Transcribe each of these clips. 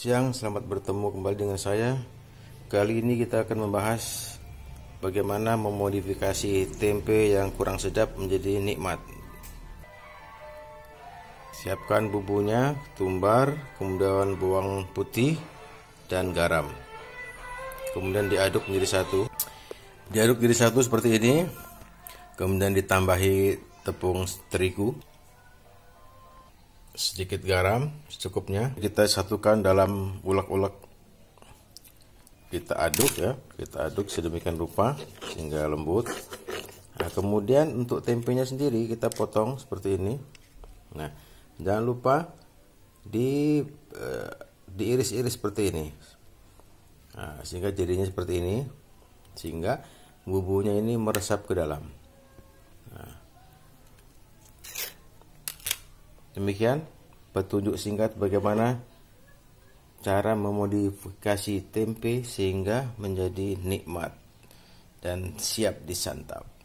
siang, selamat bertemu kembali dengan saya. Kali ini kita akan membahas bagaimana memodifikasi tempe yang kurang sedap menjadi nikmat. Siapkan bumbunya, tumbar, kemudian bawang putih dan garam. Kemudian diaduk menjadi satu. Diaduk jadi satu seperti ini. Kemudian ditambahi tepung terigu sedikit garam secukupnya kita satukan dalam ulek-ulek kita aduk ya kita aduk sedemikian rupa sehingga lembut nah kemudian untuk tempenya sendiri kita potong seperti ini nah jangan lupa di uh, diiris-iris seperti ini nah, sehingga jadinya seperti ini sehingga bumbunya ini meresap ke dalam nah, Demikian petunjuk singkat bagaimana cara memodifikasi tempe sehingga menjadi nikmat dan siap disantap.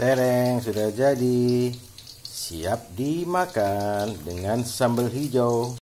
Tereng sudah jadi, siap dimakan dengan sambal hijau.